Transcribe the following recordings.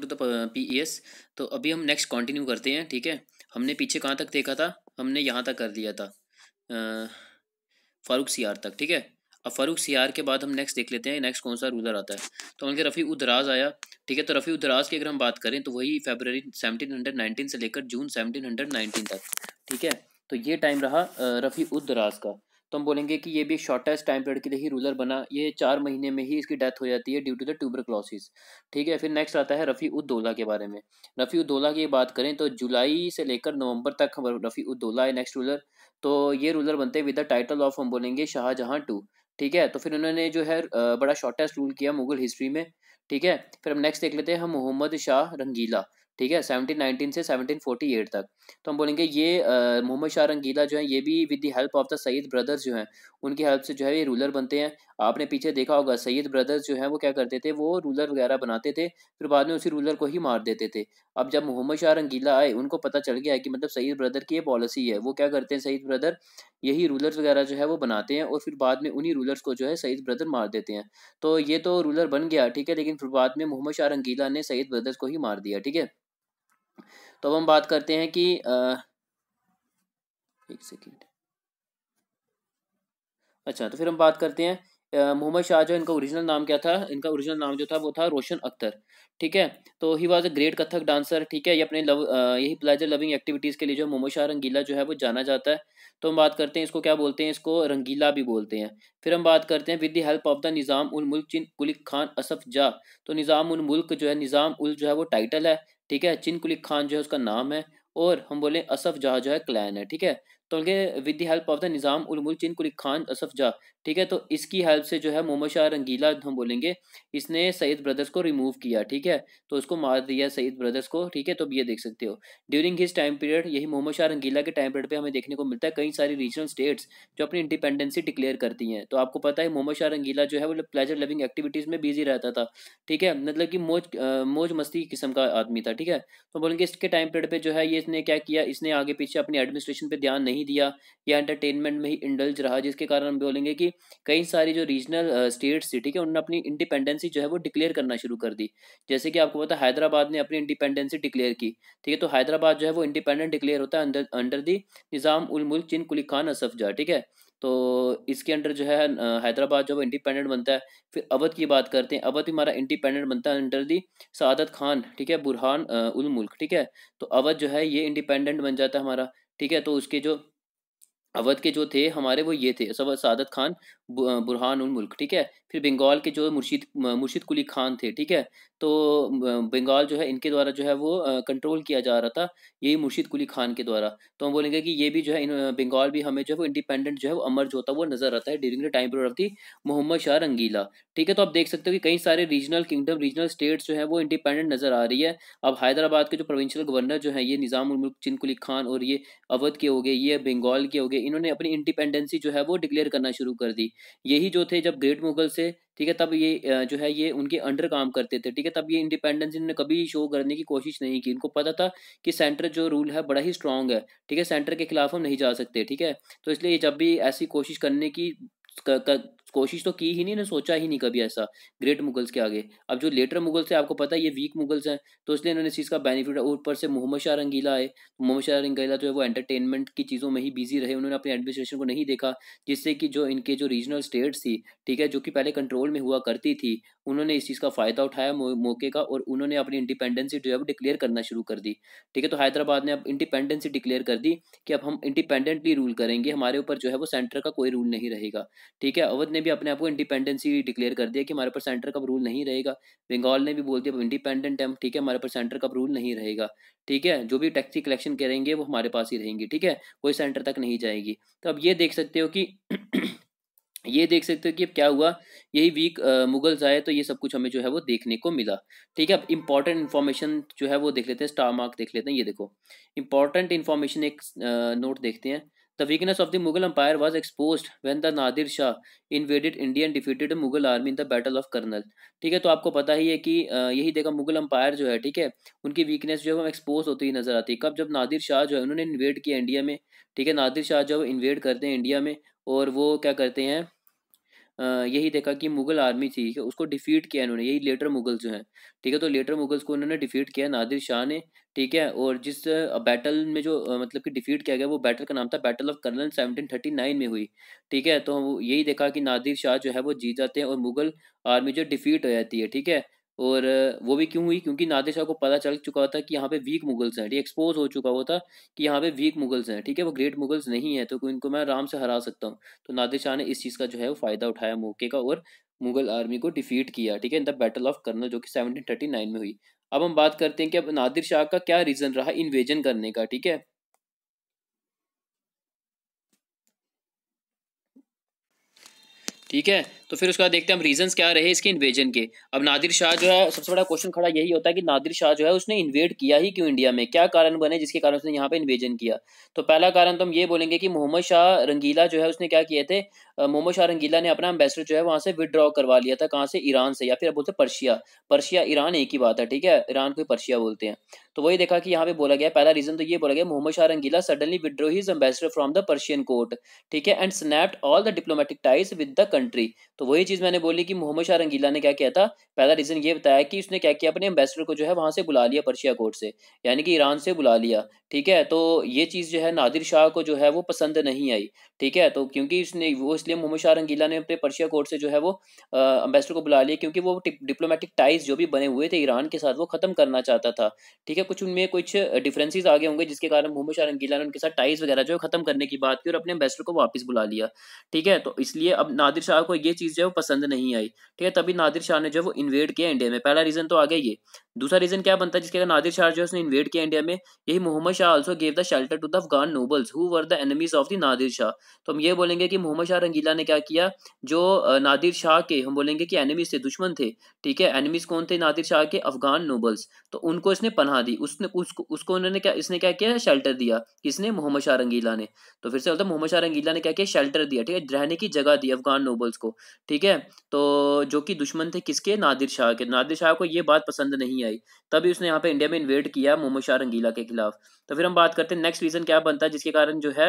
To the P E S तो अभी हम नेक्स्ट कंटिन्यू करते हैं ठीक है हमने पीछे कहाँ तक देखा था हमने यहाँ तक कर लिया था फारूक सियार तक ठीक है अब फारूक सियार के बाद हम नेक्स्ट देख लेते हैं नेक्स्ट कौन सा रूलर आता है तो उनके रफ़ी उदराज आया ठीक है तो रफ़ी उदराज की अगर हम बात करें तो वही फेबररी नाइनटीन से लेकर जून सेवनटीन हंड्रेड नाइनटीन तक ठीक है तो ये टाइम रहा रफ़ी उदराज का तो हम बोलेंगे कि ये भी शॉर्टेस्ट टाइम पीरियड के लिए ही रूलर बना ये चार महीने में ही इसकी डेथ हो जाती है ड्यू टू द ट्यूबरक्लोसिस ठीक है फिर नेक्स्ट आता है रफ़ी उद्दोला के बारे में रफ़ी उद्दोला की बात करें तो जुलाई से लेकर नवंबर तक रफ़ी उद्दोला है नेक्स्ट रूलर तो ये रूलर बनते विद द टाइटल ऑफ हम बोलेंगे शाहजहाँ टू ठीक है तो फिर उन्होंने जो है बड़ा शॉर्टेस्ट रूल किया मुगल हिस्ट्री में ठीक है फिर हम नेक्स्ट देख लेते हैं हम मोहम्मद शाह रंगीला ठीक है सेवनटीन नाइनटीन से सेवनटीन फोर्टी एट तक तो हम बोलेंगे ये मोहम्मद शाह रंगीला जो है ये भी with the help of the Sayyid brothers जो हैं उनकी हेल्प से जो है ये रूलर बनते हैं आपने पीछे देखा होगा सैयद ब्रदर्स जो है वो क्या करते थे वो रूलर वगैरह बनाते थे फिर बाद में उसी रूलर को ही मार देते थे अब जब मोहम्मद शाह रंगीला आए उनको पता चल गया कि मतलब सईद ब्रदर की ये पॉलिसी है वो क्या करते हैं सईद ब्रदर यही रूलर्स वगैरह जो है वो बनाते हैं और फिर बाद में उन्हीं रूलर्स को जो है सईद ब्रदर मार देते हैं तो ये तो रूलर बन गया ठीक है लेकिन फिर बाद में मोहम्मद शाह रंगीला ने सईद ब्रदर्स को ही मार दिया ठीक है तो अब हम बात करते हैं कि एक सेकेंड अच्छा तो फिर हम बात करते हैं मोहम्मद शाह जो इनका ओरिजिनल नाम क्या था इनका ओरिजिनल नाम जो था वो था रोशन अख्तर ठीक है तो he was a great Kathak dancer ठीक है ये अपने लव यही प्लेजर लविंग एक्टिविटीज़ के लिए जो मोहम्मद शाह रंगीला जो है वो जाना जाता है तो हम बात करते हैं इसको क्या बोलते हैं इसको रंगीला भी बोलते हैं फिर हम बात करते हैं with the help of the Nizam ul Mulk Chin कुलिक Khan असफ जा तो निज़ाम उल मुल्क जो है निज़ाम उल जो है वो टाइटल है ठीक है चिन कुलिक खान जो है उसका नाम है और हम बोले असफ जहाँ जो है क्लैन है ठीक है तो ये with the help of the Nizam उलमुल चिन कुली खान जा ठीक है तो इसकी हेल्प से जो है मोहम्मद शाह रंगीला हम बोलेंगे इसने सईद ब्रदर्स को रिमूव किया ठीक है तो उसको मार दिया सईद ब्रदर्स को ठीक है तो ये देख सकते हो ड्यूरिंग हिज टाइम पीरियड यही मोहम्मद शाह रंगीला के टाइम पीरियड पर हमें देखने को मिलता है कई सारी रीजनल स्टेट्स जो अपनी इंडिपेंडेंसी डिक्लेयर करती हैं तो आपको पता है मोहम्मद शाह रंगीला जो है वो प्लेजर लविंग एक्टिविटीज़ में बिजी रहता था ठीक है मतलब कि मौज मौज मस्ती किस्म का आदमी था ठीक है तो बोलेंगे इसके टाइम पीरियड पर जो है ये इसने क्या किया इसने आगे पीछे अपनी एडमिनिस्ट्रेशन पर ध्यान नहीं नहीं दिया या एंटरटेनमेंट में ही इंडल्ज रहा जिसके कारण हम बोलेंगे कि कई सारी जो रीजनल स्टेट्स थी ठीक है उन्होंने अपनी इंडिपेंडेंसी जो है वो डिक्लेयर करना शुरू कर दी जैसे कि आपको पता हैदराबाद ने अपनी इंडिपेंडेंसी डिक्लेयर की ठीक है तो हैदराबाद जो है वो इंडिपेंडेंट डिक्लेयर होता है अंडर अंडर दी निज़ाम उल मुल्क चिन कुली खान असफ असफजा ठीक है तो इसके अंडर जो है हैदराबाद जो है इंडिपेंडेंट बनता है फिर अवध की बात करते हैं अवध भी हमारा इंडिपेंडेंट बनता है अंडर दी सदत खान ठीक है बुरहान उल मुल्क ठीक है तो अवध जो है ये इंडिपेंडेंट बन जाता है हमारा ठीक है तो उसके जो अवध के जो थे हमारे वो ये थे सब सादत खान बुरहान उल मुल्क ठीक है फिर बंगाल के जो मुर्शीद मुर्शीद कुली खान थे ठीक है तो बंगाल जो है इनके द्वारा जो है वो कंट्रोल किया जा रहा था यही मुर्शीद कुली खान के द्वारा तो हम बोलेंगे कि ये भी जो है बंगाल भी हमें जो है वो इंडिपेंडेंट जो है वो अमर जो होता है वो नजर आता है during the time period of the Mohammad Shah Rangeela ठीक है तो आप देख सकते हो कि कई सारे रीजनल किंगडम रीजनल स्टेट्स जो है वो इंडिपेंडेंट नजर आ रही है अब हैदराबाद के जो प्रोविंशियल गवर्नर जो है ये निज़ाम उलमुल्क कुली खान और ये अवध के हो गए ये बंगाल के हो गए इन्होंने अपनी इंडिपेंडेंसी जो है वो डिक्लेयर करना शुरू कर दी यही जो थे जब ग्रेट मुगल से ठीक है तब ये जो है ये उनके अंडर काम करते थे ठीक है तब ये इंडिपेंडेंस इन्होंने कभी शो करने की कोशिश नहीं की इनको पता था कि सेंटर जो रूल है बड़ा ही स्ट्रांग है ठीक है सेंटर के खिलाफ हम नहीं जा सकते ठीक है तो इसलिए जब भी ऐसी कोशिश करने की कोशिश तो की ही नहीं ने सोचा ही नहीं कभी ऐसा ग्रेट मुगल्स के आगे अब जो लेटर मुगल्स है आपको पता है ये वीक मुगल्स हैं तो इसलिए इन्होंने इस चीज़ का बेनिफिट ऊपर से मोहम्मद शाह रंगीला आए मोहम्मद शाह रंगीला जो है वो एंटरटेनमेंट की चीज़ों में ही बिजी रहे उन्होंने अपने एडमिनिस्ट्रेशन को नहीं देखा जिससे कि जो इनके जो रीजनल स्टेट्स थी ठीक है जो कि पहले कंट्रोल में हुआ करती थी उन्होंने इस चीज़ का फ़ायदा उठाया मौके का और उन्होंने अपनी इंडिपेंडेंसी जो है वो डिक्लेयर करना शुरू कर दी ठीक है तो हैदराबाद ने अब इंडिपेंडेंसी डिक्लेयर कर दी कि अब हम इंडिपेंडेंटली रूल करेंगे हमारे ऊपर जो है वो सेंटर का कोई रूल नहीं रहेगा ठीक है अवध ने भी अपने आप को इंडिपेंडेंसी डिक्लेयर कर दिया कि हमारे पर सेंटर कब रूल नहीं रहेगा बंगाल ने भी बोल दिया इंडिपेंडेंट है ठीक है हमारे पर सेंटर कब रूल नहीं रहेगा ठीक है जो भी टैक्सी कलेक्शन करेंगे वो हमारे पास ही रहेंगी ठीक है कोई सेंटर तक नहीं जाएगी तो अब ये देख सकते हो कि ये देख सकते हो कि अब क्या हुआ यही वीक मुगल्स आए तो ये सब कुछ हमें जो है वो देखने को मिला ठीक है अब इम्पॉर्टेंट इन्फॉर्मेशन जो है वो देख लेते हैं स्टार मार्क देख लेते हैं ये देखो इंपॉर्टेंट इन्फॉर्मेशन एक आ, नोट देखते हैं The weakness of the Mughal empire was exposed when the Nadir Shah invaded India and defeated the Mughal army in the Battle of Karnal. ठीक है तो आपको पता ही है कि यही देखा मुगल अंपायर जो है ठीक है उनकी वीकनेस जो है वो एक्सपोज होती ही नजर आती है कब जब नादिर शाह जो है उन्होंने इन्वेड किया इंडिया में ठीक है नादिर शाह जो है इन्वेड करते हैं इंडिया में और वो क्या करते हैं यही देखा कि मुगल आर्मी थी उसको डिफीट किया इन्होंने यही लेटर मुगल्स जो हैं ठीक है तो लेटर मुगल्स को उन्होंने डिफीट किया नादिर शाह ने ठीक है और जिस बैटल में जो मतलब कि डिफीट किया गया वो बैटल का नाम था battle of Karnal seventeen thirty nine में हुई ठीक है तो यही देखा कि नादिर शाह जो है वो जीत जाते हैं और मुगल आर्मी जो डिफीट हो जाती है ठीक है और वो भी क्यों हुई क्योंकि नादिर शाह को पता चल चुका था कि यहाँ पे वीक मुगल्स हैं ठीक एक्सपोज हो चुका हुआ था कि यहाँ पे वीक मुगल्स हैं ठीक है वो ग्रेट मुगल्स नहीं है तो इनको मैं आराम से हरा सकता हूँ तो नादिर शाह ने इस चीज़ का जो है वो फ़ायदा उठाया मौके का और मुगल आर्मी को डिफीट किया ठीक है in the battle of Karnal जो कि सेवनटीन थर्टी नाइन में हुई अब हम बात करते हैं कि अब नादिर शाह का क्या रीज़न रहा इन्वेजन करने का ठीक है ठीक है तो फिर उसके बाद देखते हैं हम रीजंस क्या रहे इसके इन्वेजन के अब नादिर शाह जो है सबसे बड़ा क्वेश्चन खड़ा यही होता है कि नादिर शाह जो है उसने इन्वेड किया ही क्यों इंडिया में क्या कारण बने जिसके कारण उसने यहाँ पे इन्वेजन किया तो पहला कारण तो हम ये बोलेंगे कि मोहम्मद शाह रंगीला जो है उसने क्या किए थे मोहम्मद शाह रंगीला ने अपना एम्बेसडर जो है वहाँ से विदड्रॉ करवा लिया था कहाँ से ईरान से या फिर बोलते पर्शिया पर्शिया ईरान एक ही बात है ठीक है ईरान को पर्शिया बोलते हैं तो वही देखा कि यहाँ पे बोला गया पहला रीजन तो ये बोला गया Mohammad Shah Rangeela suddenly withdraw his ambassador from the Persian court ठीक है and snapped all the diplomatic ties with the country तो वही चीज़ मैंने बोली कि मोहम्मद शाह रंगीला ने क्या किया था पहला रीजन ये बताया कि उसने क्या किया अपने एम्बेसडर को जो है वहां से बुला लिया पर्शिया कोर्ट से यानी कि ईरान से बुला लिया ठीक है तो ये चीज़ जो है नादिर शाह को जो है वो पसंद नहीं आई ठीक है तो क्योंकि उसने वो इसलिए मोहम्मद शाह रंगीला ने अपने पर्शिया कोर्ट से जो है वो अम्बेसडर को बुला लिया क्योंकि वो डिप्लोमेटिक टाइज जो भी बने हुए थे ईरान के साथ वो ख़त्म करना चाहता था ठीक है कुछ उनमें कुछ डिफरेंसेस आगे होंगे जिसके कारण मोहम्मद शाह रंगीला ने उनके साथ टाइज वगैरह जो है ख़त्म करने की बात की और अपने अम्बेसडर को वापस बुला लिया ठीक है तो इसलिए अब नादिर शाह को ये चीज़ जो है वो पसंद नहीं आई ठीक है तभी नादिर शाह ने जो है वो इन्वेड किया इंडिया में पहला रीज़न तो आ गया ये दूसरा रीज़न क्या बनता है जिसके नादिर शाह जो है उसने इन्वेड किया इंडिया में यही Mohammad Shah also gave the shelter to the Afghan nobles who were the enemies of the Nadir Shah तो हम ये बोलेंगे कि मोहम्मद शाह गीला ने क्या किया जो नादिर शाह के हम बोलेंगे कि एनिमीज थे दुश्मन थे ठीक है एनिमीज कौन थे नादिर शाह के अफगान नोबल्स तो उनको इसने पनाह दी उसने उसको उसको उन्होंने क्या इसने क्या किया शेल्टर दिया किसने मोहम्मद शाह रंगीला ने तो फिर से बोलता मोहम्मद शाह रंगीला ने क्या किया शेल्टर दिया ठीक है रहने की जगह दी अफगान नोबल्स को ठीक है तो जो कि दुश्मन थे किसके नादिर शाह के नादिर शाह को ये बात पसंद नहीं आई तभी उसने यहाँ पे इंडिया में इन्वेट किया मोहम्मद शाह रंगीला के खिलाफ तो फिर हम बात करते हैं नेक्स्ट रीज़न क्या बनता है जिसके कारण जो है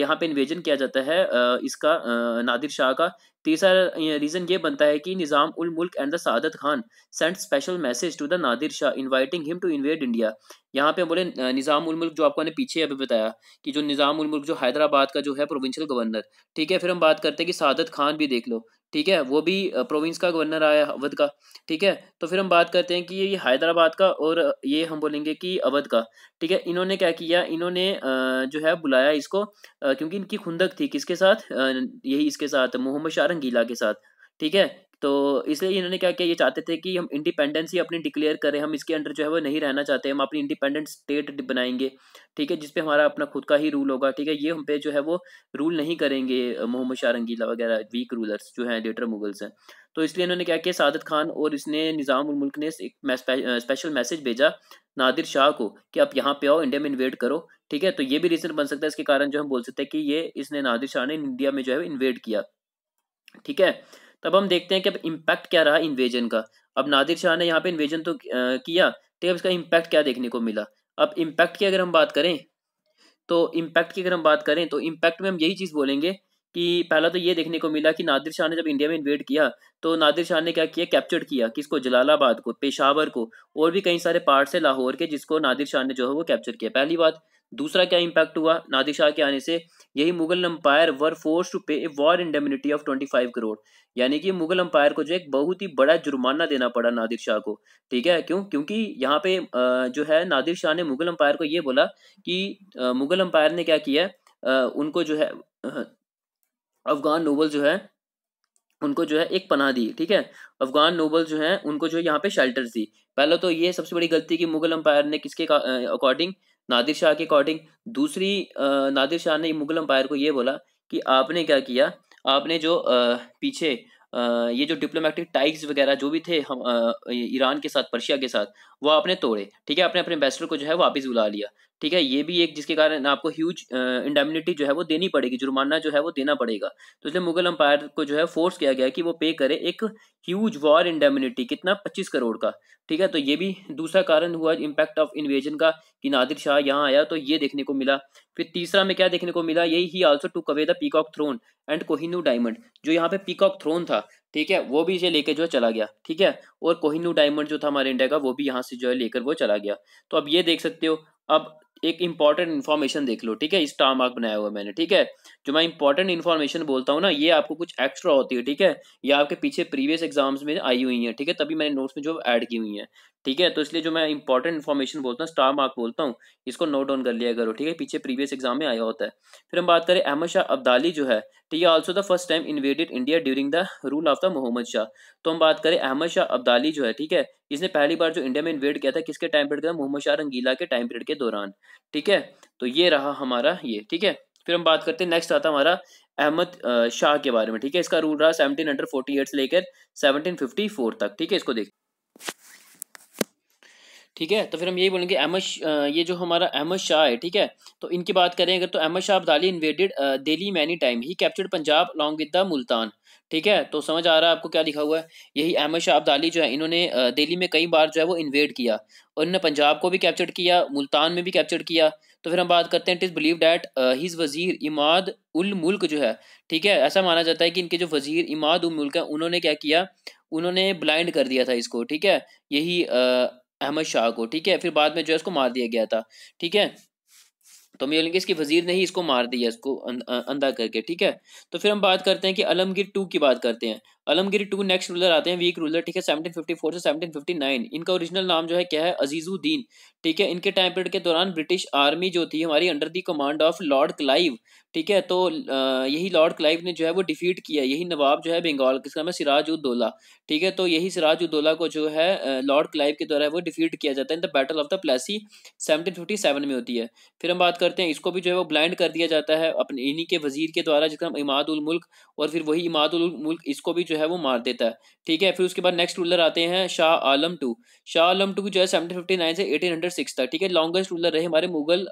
यहाँ पे इन्वेजन किया जाता है इसका नादिर शाह का तीसरा रीज़न ये बनता है कि Nizam ul Mulk and the Saadat Khan sent special message to the Nadir Shah inviting him to invade India यहाँ पे बोले निज़ाम उल मुल्क जो आपको ने पीछे अभी बताया कि जो निज़ाम उल मुल्क जो हैदराबाद का जो है प्रोविंशियल गवर्नर ठीक है फिर हम बात करते हैं कि सादत खान भी देख लो ठीक है वो भी प्रोविंस का गवर्नर आया अवध का ठीक है तो फिर हम बात करते हैं कि ये हैदराबाद का और ये हम बोलेंगे कि अवध का ठीक है इन्होंने क्या किया इन्होंने जो है बुलाया इसको क्योंकि इनकी खुंदक थी किसके साथ यही इसके साथ मोहम्मद शाह रंगीला के साथ ठीक है तो इसलिए इन्होंने क्या किया ये चाहते थे कि हम इंडिपेंडेंस ही अपनी डिक्लेयर करें हम इसके अंडर जो है वो नहीं रहना चाहते हम अपनी इंडिपेंडेंट स्टेट बनाएंगे ठीक है जिसपे हमारा अपना खुद का ही रूल होगा ठीक है ये हम पे जो है वो रूल नहीं करेंगे मोहम्मद शाह रंगीला वगैरह वीक रूलर्स जो हैं लेटर मुगल्स हैं तो इसलिए इन्होंने क्या किया सादत खान और इसने निज़ाम मुल्क ने एक स्पेशल मैसेज भेजा नादिर शाह को कि आप यहाँ पे आओ इंडिया में इन्वेड करो ठीक है तो ये भी रीज़न बन सकता है इसके कारण जो हम बोल सकते हैं कि ये इसने नादिर शाह ने इंडिया में जो है इन्वेड किया ठीक है तब हम देखते हैं कि अब इम्पैक्ट क्या रहा इन्वेजन का अब नादिर शाह ने यहाँ पे इन्वेजन तो किया ठीक तो है इसका इम्पैक्ट क्या देखने को मिला अब इम्पैक्ट की अगर हम बात करें तो इम्पैक्ट की अगर हम बात करें तो इम्पैक्ट में हम यही चीज़ बोलेंगे कि पहला तो ये देखने को मिला कि नादिर शाह ने जब इंडिया में इन्वेड किया तो नादिर शाह ने क्या किया कैप्चर किया किसको जलालाबाद को पेशावर को और भी कई सारे पार्ट है लाहौर के जिसको नादिर शाह ने जो है वो कैप्चर किया पहली बात दूसरा क्या इम्पैक्ट हुआ नादिर शाह के आने से यही Mughal empire were forced to pay a war indemnity of twenty five crore यानी कि मुगल अंपायर को जो एक बहुत ही बड़ा जुर्माना देना पड़ा नादिर शाह को ठीक है क्यों क्योंकि यहाँ पे जो है नादिर शाह ने मुगल अंपायर को ये बोला कि मुगल अंपायर ने क्या किया उनको जो है अफगान नोबल जो है उनको जो है एक पनाह दी ठीक है अफगान नोबल जो है उनको जो है यहाँ पे शेल्टर दी पहले तो ये सबसे बड़ी गलती की मुगल अंपायर ने किसके अकॉर्डिंग नादिर शाह के अकॉर्डिंग दूसरी नादिर शाह ने मुगल अम्पायर को ये बोला कि आपने क्या किया आपने जो पीछे ये जो डिप्लोमेटिक टाइज वगैरह जो भी थे हम ईरान के साथ पर्शिया के साथ वो आपने तोड़े ठीक है आपने अपने एम्बेसडर को जो है वापस बुला लिया ठीक है ये भी एक जिसके कारण आपको ह्यूज इंडेमिनिटी जो है वो देनी पड़ेगी जुर्माना जो है वो देना पड़ेगा तो इसलिए मुगल अंपायर को जो है फोर्स किया गया कि वो पे करे एक ह्यूज वॉर इंडेमिनिटी कितना पच्चीस करोड़ का ठीक है तो ये भी दूसरा कारण हुआ इम्पैक्ट ऑफ इन्वेजन का कि नादिर शाह यहाँ आया तो ये देखने को मिला फिर तीसरा में क्या देखने को मिला यही he also took away the Peacock Throne and Kohinoor diamond जो यहाँ पे पीकॉक थ्रोन था ठीक है वो भी इसे लेके जो है चला गया ठीक है और कोहिनू डायमंड जो था हमारे इंडिया का वो भी यहाँ से जो है लेकर वो चला गया तो अब ये देख सकते हो अब एक इंपॉर्टेंट इन्फॉर्मेशन देख लो ठीक है इस टार मार्क बनाया हुआ मैंने ठीक है जो मैं इंपॉर्टेंट इन्फॉर्मेशन बोलता हूँ ना ये आपको कुछ एक्स्ट्रा होती है ठीक है ये आपके पीछे प्रीवियस एग्जाम्स में आई हुई है ठीक है तभी मैंने नोट्स में जो ऐड की हुई है ठीक है तो इसलिए जो मैं इंपॉर्टेंट इन्फॉर्मेशन बोलता हूँ स्टार मार्क बोलता हूँ इसको नोट डाउन कर लिया करो ठीक है पीछे प्रीवियस एग्जाम में आया होता है फिर हम बात करें अहमद शाह अब्दाली जो है ठीक है also the first time invaded India during the rule of the Mohammad Shah तो हम बात करें अहमद शाह अब्दाली जो है ठीक है इसने पहली बार जो इंडिया में इन्वेड किया था किसके टाइम पीरियड का मोहम्मद शाह रंगीला के टाइम पीरियड के दौरान ठीक है तो ये रहा हमारा ये ठीक है फिर हम बात करते हैं नेक्स्ट आता हमारा अहमद शाह के बारे में ठीक है इसका रूल रहा सेवनटीन हंड्रेड फोर्टी एट से लेकर सेवनटीन फिफ्टी फोर तक ठीक है इसको देख ठीक है तो फिर हम यही बोलेंगे अहमद ये जो हमारा अहमद शाह है ठीक है तो इनकी बात करें अगर तो Ahmad Shah Abdali invaded Delhi many time he captured Punjab long with the Multan ठीक है तो समझ आ रहा है आपको क्या लिखा हुआ है यही अहमद शाह अब्दाली जो है इन्होंने दिल्ली में कई बार जो है वो इन्वेड किया और इन्होंने पंजाब को भी कैप्चर किया मुल्तान में भी कैप्चर किया तो फिर हम बात करते हैं it is believe that his wazir Imad उल मुल्क जो है ठीक है ऐसा माना जाता है कि इनके जो वजीर इमाद उल मुल्क है उन्होंने क्या किया उन्होंने ब्लाइंड कर दिया था इसको ठीक है यही अहमद शाह को ठीक है फिर बाद में जो है इसको मार दिया गया था ठीक है तो हम ये बोलेंगे वजीर ने ही इसको मार दिया इसको अंधा करके ठीक है तो फिर हम बात करते हैं कि अलमगीर टू की बात करते हैं अलमगिरी टू नेक्स्ट रूलर आते हैं वीक रूलर ठीक है 1754 से 1759 इनका ओरिजिनल नाम जो है क्या है अजीजुद्दीन ठीक है इनके टाइम पीरियड के दौरान ब्रिटिश आर्मी जो थी हमारी under the command of Lord Clive ठीक है तो यही लॉर्ड क्लाइव ने जो है वो डिफीट किया यही नवाब जो है बंगाल किसका नाम है सिराज उद्दोला ठीक है तो यही सिराज उद्दोला को जो है लॉर्ड क्लाइव के द्वारा वो डिफीट किया जाता है in the battle of the Plassey seventeen में होती है फिर हम बात करते हैं इसको भी जो है वो ब्लाइंड कर दिया जाता है अपने इन्हीं के वजीर के द्वारा जिसका नाम इमाद उल मुल्क और फिर वही इमाद उल मुल्क इसको भी जो जो है वो मार देता है ठीक है फिर उसके बाद नेक्स्ट रूलर आते हैं शाह आलम टू शाह आलम टू जो है सेवनटीन फिफ्टी नाइन से एटीन हंड्रेड सिक्स था ठीक है लॉन्गेस्ट रूलर रहे हमारे मुगल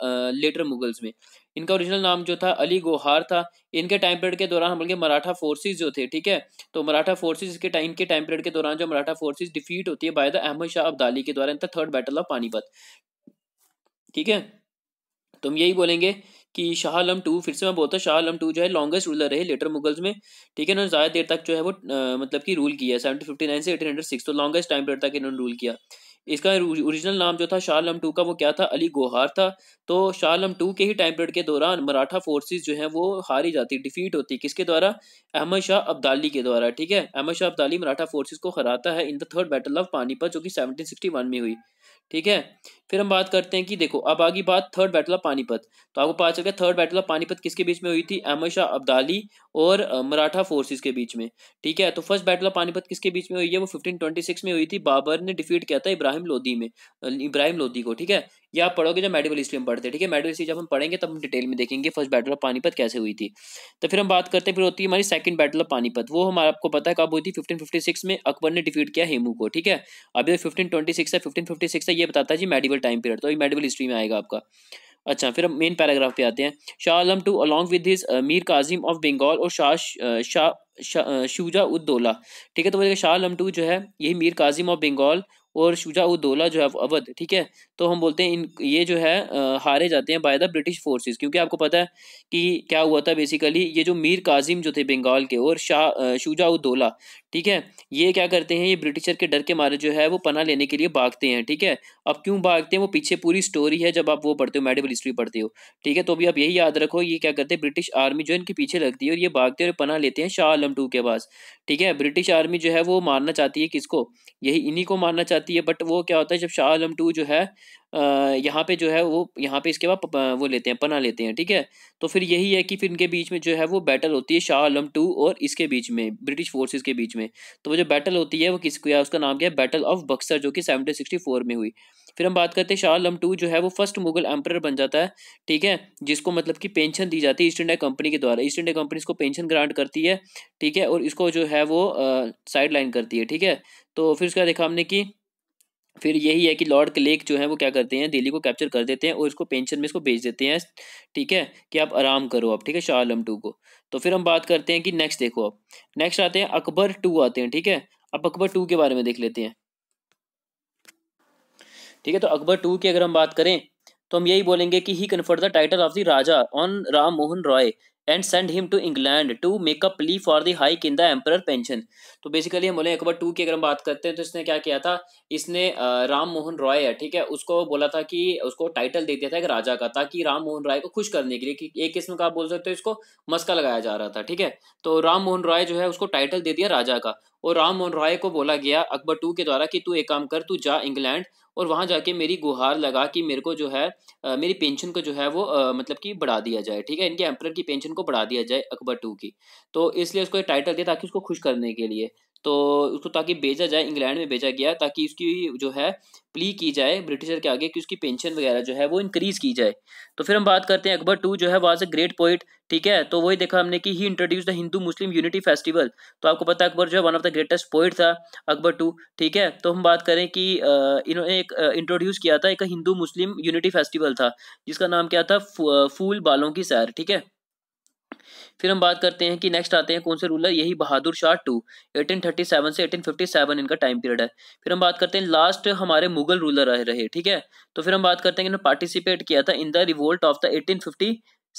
लेटर मुगल्स में इनका ओरिजिनल नाम जो था अली गोहार था इनके टाइम पीरियड के दौरान हम लोग मराठा फोर्सेज जो थे ठीक है तो मराठा फोर्सेज के टाइम के टाइम पीरियड के दौरान जो मराठा फोर्सेज डिफीट होती है बाय द अहमद शाह अब्दाली के द्वारा इनका थर्ड बैटल ऑफ पानीपत ठीक है तो हम यही बोलेंगे कि शाह आलम टू फिर से मैं बोलता हूँ शाह आलम टू जो है लॉन्गेस्ट रूलर रहे लेटर मुगल्स में ठीक है उन्होंने ज़्यादा देर तक जो है वो आ, मतलब कि रूल किया सेवन फिफ्टी नाइन से एटीन हंड्रेड सिक्स तो लॉन्गेस्ट टाइम पीरियड तक इन्होंने रूल किया इसका ओरिजिनल नाम जो था शाह आलम टू का वो क्या था अली गोहार था तो शाह आलम टू के ही टाइम पीरियड के दौरान मराठा फोर्सेस जो है वो हारी जाती डिफीट होती किसके द्वारा अहमद शाह अब्दाली के द्वारा ठीक है अहमद शाह अब्दाली मराठा फोर्सेज को हराता है in the third battle of Panipat जो कि सेवनटीन सिक्सटी वन में हुई ठीक है फिर हम बात करते हैं कि देखो अब आगे बात थर्ड बैटल ऑफ पानीपत तो आपको पता चल गया थर्ड बैटल ऑफ पानीपत किसके बीच में हुई थी अहमद शाह अब्दाली और मराठा फोर्सेस के बीच में ठीक है तो फर्स्ट बैटल ऑफ पानीपत किसके बीच में हुई है वो 1526 में हुई थी बाबर ने डिफीट किया था इब्राहिम लोधी में इब्राहिम लोधी को ठीक है या आप पढ़ोगे जब मेडिवल हिस्ट्री में पढ़ते ठीक है मेडिवल हिस्ट्री जब हम पढ़ेंगे तब हम डिटेल में देखेंगे फर्स्ट बैटल ऑफ पानीपत कैसे हुई थी तो फिर हम बात करते हैं फिर होती है हमारी सेकंड बैटल ऑफ पानीपत वो हमारा आपको पता है कब हुई थी 1556 में अकबर ने डिफीट किया हेमू को ठीक है अभी 1526 तो है सिक्स है ये बताता है जी मेडिवल मेडिवल टाइम पीरियड तो मेडिवल हिस्ट्री में आएगा आपका अच्छा फिर हम मेन पैराग्राफ पे आते हैं Shah Alam two along with his Mir Kasim of Bengal और शाह uh, शाह शूजा उद दौला ठीक है तो बोलेगा शाह आलम टू जो है यही मीर काजिम ऑफ बंगाल और शुजा जो है अवध ठीक है तो हम बोलते हैं इन ये जो है आ, हारे जाते हैं बाय द ब्रिटिश फोर्सेस क्योंकि आपको पता है कि क्या हुआ था बेसिकली ये जो मीर काजिम जो थे बंगाल के और शाह शुजा उदौला ठीक है ये क्या करते हैं ये ब्रिटिशर के डर के मारे जो है वो पना लेने के लिए भागते हैं ठीक है अब क्यों भागते हैं वो पीछे पूरी स्टोरी है जब आप वो पढ़ते हो मेडिकल हिस्ट्री पढ़ते हो ठीक है तो अभी आप यही याद रखो ये क्या करते हैं ब्रिटिश आर्मी जो इनके पीछे लगती है और ये भागते हैं और पना लेते हैं शाह आलम टू के पास ठीक है ब्रिटिश आर्मी जो है वो मारना चाहती है किसको यही इन्हीं को मारना चाहती है बट वो क्या होता है जब शाह आलम टू जो है यहाँ पे जो है वो यहाँ पे इसके बाद वो लेते हैं पना लेते हैं ठीक है तो फिर यही है कि फिर इनके बीच में जो है वो बैटल होती है शाह आलम टू और इसके बीच में ब्रिटिश फोर्सेस के बीच में तो वो जो बैटल होती है वो किसको है उसका नाम क्या है बैटल ऑफ बक्सर जो कि सेवनटीन सिक्सटी फोर में हुई फिर हम बात करते हैं शाह आलम टू जो है वो फर्स्ट मुगल एम्प्रर बन जाता है ठीक है जिसको मतलब कि पेंशन दी जाती है ईस्ट इंडिया कंपनी के द्वारा ईस्ट इंडिया कंपनी इसको पेंशन ग्रांट करती है ठीक है और इसको जो है वो साइड लाइन करती है ठीक है तो फिर उसका देखा हमने कि फिर यही है कि लॉर्ड क्लेक जो है वो क्या करते हैं दिल्ली को कैप्चर कर देते हैं और इसको पेंशन में इसको भेज देते हैं ठीक है कि आप आराम करो आप ठीक है शाह आलम टू को तो फिर हम बात करते हैं कि नेक्स्ट देखो आप नेक्स्ट आते हैं अकबर टू आते हैं ठीक है अब अकबर टू के बारे में देख लेते हैं ठीक है तो अकबर टू की अगर हम बात करें तो हम यही बोलेंगे कि he conferred the title of the raja on Ram Mohan Roy and send him to England to make a plea for the hike in the emperor pension तो बेसिकली हम बोले अकबर टू की अगर हम बात करते हैं तो इसने क्या किया था इसने राम मोहन रॉय है ठीक है उसको बोला था कि उसको टाइटल दे दिया था एक राजा का ताकि राम मोहन रॉय को खुश करने के लिए कि एक किस्म का आप बोल सकते हो इसको मस्का लगाया जा रहा था ठीक है तो राम मोहन रॉय जो है उसको टाइटल दे दिया राजा का और राम मोहन रॉय को बोला गया अकबर टू के द्वारा कि तू एक काम कर तू जा इंग्लैंड और वहाँ जाके मेरी गुहार लगा कि मेरे को जो है आ, मेरी पेंशन को जो है वो आ, मतलब कि बढ़ा दिया जाए ठीक है इनके एम्पर की पेंशन को बढ़ा दिया जाए अकबर टू की तो इसलिए उसको एक टाइटल दिया ताकि उसको खुश करने के लिए तो उसको ताकि भेजा जाए इंग्लैंड में भेजा गया ताकि उसकी जो है प्ली की जाए ब्रिटिशर के आगे कि उसकी पेंशन वगैरह जो है वो इंक्रीज की जाए तो फिर हम बात करते हैं अकबर टू जो है वाज अ ग्रेट पोइट ठीक है तो वही देखा हमने कि he introduce the Hindu Muslim unity festival तो आपको पता है अकबर जो है one of the greatest poet था अकबर टू ठीक है तो हम बात करें कि इन्होंने एक इंट्रोड्यूस किया था एक हिंदू मुस्लिम यूनिटी फेस्टिवल था जिसका नाम क्या था फूल बालों की सैर ठीक है फिर हम बात करते हैं कि नेक्स्ट आते हैं कौन से रूलर यही बहादुर शाह टू 1837 से 1857 इनका टाइम पीरियड है फिर हम बात करते हैं लास्ट हमारे मुगल रूलर रहे ठीक है तो फिर हम बात करते हैं कि पार्टिसिपेट किया था in the revolt of the eighteen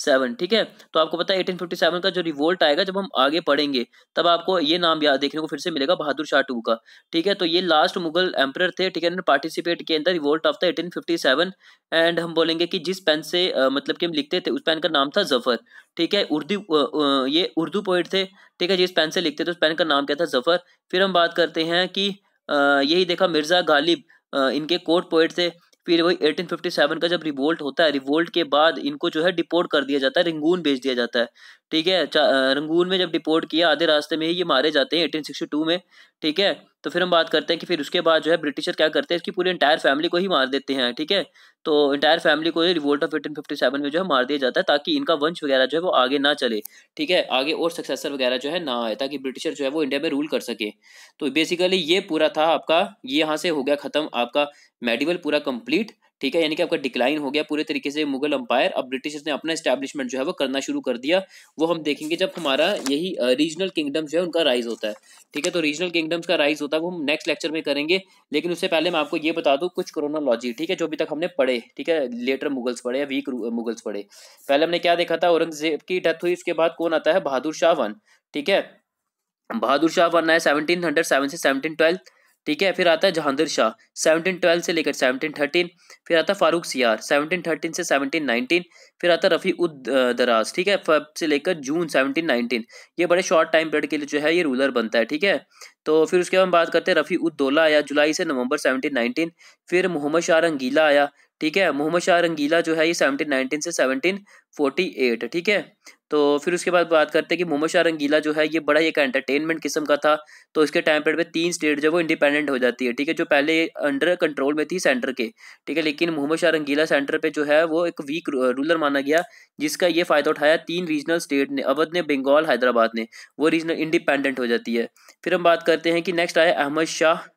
seven ठीक है तो आपको पता है एटीन फिफ्टी सेवन का जो रिवोल्ट आएगा जब हम आगे पढ़ेंगे तब आपको ये नाम याद देखने को फिर से मिलेगा बहादुर शाह टू का ठीक है तो ये लास्ट मुगल एम्पर थे ठीक है पार्टिसिपेट किया in the revolt of the eighteen fifty seven and हम बोलेंगे कि जिस पेन से आ, मतलब कि हम लिखते थे उस पेन का नाम था जफर ठीक है उर्दू ये उर्दू पोइट थे ठीक है जिस पेन से लिखते थे उस पेन का नाम क्या था जफर फिर हम बात करते हैं कि यही देखा मिर्ज़ा गालिब इनके कोर्ट पोइट थे फिर वही 1857 का जब रिवोल्ट होता है रिवोल्ट के बाद इनको जो है डिपोर्ट कर दिया जाता है रंगून भेज दिया जाता है ठीक है रंगून में जब डिपोर्ट किया आधे रास्ते में ही ये मारे जाते हैं 1862 में ठीक है तो फिर हम बात करते हैं कि फिर उसके बाद जो है ब्रिटिशर क्या करते हैं इसकी पूरी इंटायर फैमिली को ही मार देते हैं ठीक है तो इंटायर फैमिली को revolt of eighteen fifty seven में जो है मार दिया जाता है ताकि इनका वंश वगैरह जो है वो आगे ना चले ठीक है आगे और सक्सेसर वगैरह जो है ना आए ताकि ब्रिटिशर जो है वो इंडिया में रूल कर सके तो बेसिकली ये पूरा था आपका ये यहाँ से हो गया ख़त्म आपका मेडिवल पूरा कम्प्लीट ठीक है यानी कि आपका डिक्लाइन हो गया पूरे तरीके से मुगल अंपायर अब ब्रिटिशर्स ने अपना स्टैब्लिशमेंट जो है वो करना शुरू कर दिया वो हम देखेंगे जब हमारा यही रीजनल किंगडम जो है उनका राइज होता है ठीक है तो रीजनल किंगडम्स का राइज होता है वो हम नेक्स्ट लेक्चर में करेंगे लेकिन उससे पहले मैं आपको ये बता दूँ कुछ क्रोनोलॉजी ठीक है जो अभी तक हमने पढ़े ठीक है लेटर मुगल्स पढ़े या वीक मुगल्स पढ़े पहले हमने क्या देखा था औरंगजेब की डेथ हुई उसके बाद कौन आता है बहादुर शाह वन ठीक है बहादुर शाह वन आया सेवनटीन हंड्रेड सेवन से सेवनटीन ट्वेल्थ ठीक है फिर आता है जहांगीर शाह सेवनटीन ट्वेल्व से लेकर सेवनटीन थर्टीन फिर आता है फारूक सियार सेवनटीन थर्टीन से सेवनटीन नाइनटीन फिर आता है रफ़ी उद दराज ठीक है फब से लेकर जून सेवनटीन नाइनटीन ये बड़े शॉर्ट टाइम पीरियड के लिए जो है ये रूलर बनता है ठीक है तो फिर उसके बाद हम बात करते हैं रफ़ी उद आया जुलाई से नवंबर सेवनटीन नाइनटीन फिर मोहम्मद शाह रंगीला आया ठीक है मोहम्मद शाह रंगीला जो है ये सेवनटीन नाइनटीन से सेवनटीन फोर्टी एट ठीक है तो फिर उसके बाद बात करते हैं कि मोहम्मद शाह रंगीला जो है ये बड़ा एक एंटरटेनमेंट किस्म का था तो इसके टाइम पीरियड में तीन स्टेट जो है वो इंडिपेंडेंट हो जाती है ठीक है जो पहले अंडर कंट्रोल में थी सेंटर के ठीक है लेकिन मोहम्मद शाह रंगीला सेंटर पे जो है वो एक वीक रूलर माना गया जिसका ये फ़ायदा उठाया तीन रीजनल स्टेट ने अवध ने बंगाल हैदराबाद ने वो रीजनल इंडिपेंडेंट हो जाती है फिर हम बात करते हैं कि नेक्स्ट आया अहमद शाह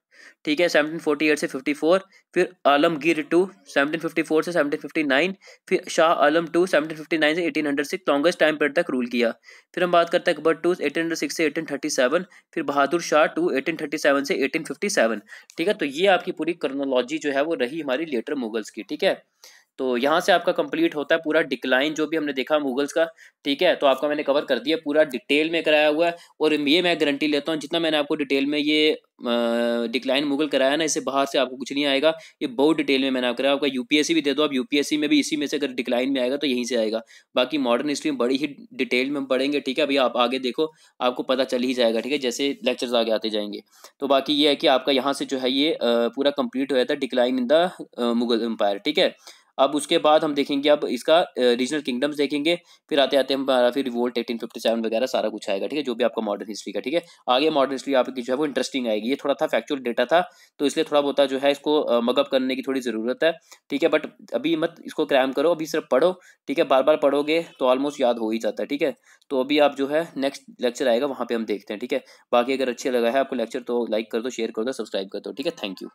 ठीक है सेवनटीन फोर्टी एट से फिफ्टी फोर फिर Alamgir two seventeen fifty four से सेवनटीन फिफ्टी नाइन फिर Shah Alam two seventeen fifty nine से eighteen hundred six longest time period तक रूल किया फिर हम बात करते हैं Akbar two eighteen hundred six से एटीन थर्टी सेवन फिर Bahadur Shah two eighteen thirty seven से एटीन फिफ्टी सेवन ठीक है तो ये आपकी पूरी क्रोनोलॉजी जो है वो रही हमारी लेटर मुगल्स की ठीक है तो यहाँ से आपका कंप्लीट होता है पूरा डिक्लाइन जो भी हमने देखा मुगल्स का ठीक है तो आपका मैंने कवर कर दिया पूरा डिटेल में कराया हुआ है और ये मैं गारंटी लेता हूँ जितना मैंने आपको डिटेल में ये डिक्लाइन मुगल कराया ना इसे बाहर से आपको कुछ नहीं आएगा ये बहुत डिटेल में मैंने आपको कराया आपका यूपीएससी भी दे दो आप यूपीएससी में भी इसी में से अगर डिक्लाइन में आएगा तो यहीं से आएगा बाकी मॉडर्न हिस्ट्री में बड़ी ही डिटेल में हम पढ़ेंगे ठीक है भैया आप आगे देखो आपको पता चल ही जाएगा ठीक है जैसे लेक्चर्स आगे आते जाएंगे तो बाकी ये है कि आपका यहाँ से जो है ये पूरा कंप्लीट हो जाता है decline in the Mughal empire ठीक है अब उसके बाद हम देखेंगे अब इसका रीजनल किंगडम्स देखेंगे फिर आते आते हमारा फिर रिवोल्ट एटीन फिफ्टी सेवन वगैरह सारा कुछ आएगा ठीक है जो भी आपका मॉडर्न हिस्ट्री का ठीक है आगे मॉडर्न हिस्ट्री आपकी जो है वो इंटरेस्टिंग आएगी ये थोड़ा था फैक्चुअल डेटा था तो इसलिए थोड़ा बहुत जो है इसको मगअप करने की थोड़ी ज़रूरत है ठीक है बट अभी मत इसको क्रैम करो अभी सिर्फ पढ़ो ठीक है बार बार पढ़ोगे तो ऑलमोस्ट याद हो ही जाता है ठीक है तो अभी आप जो है नेक्स्ट लेक्चर आएगा वहाँ पर हम देखते हैं ठीक है बाकी अगर अच्छे लगा है आपको लेक्चर तो लाइक कर दो शेयर कर दो सब्सक्राइब कर दो ठीक है थैंक यू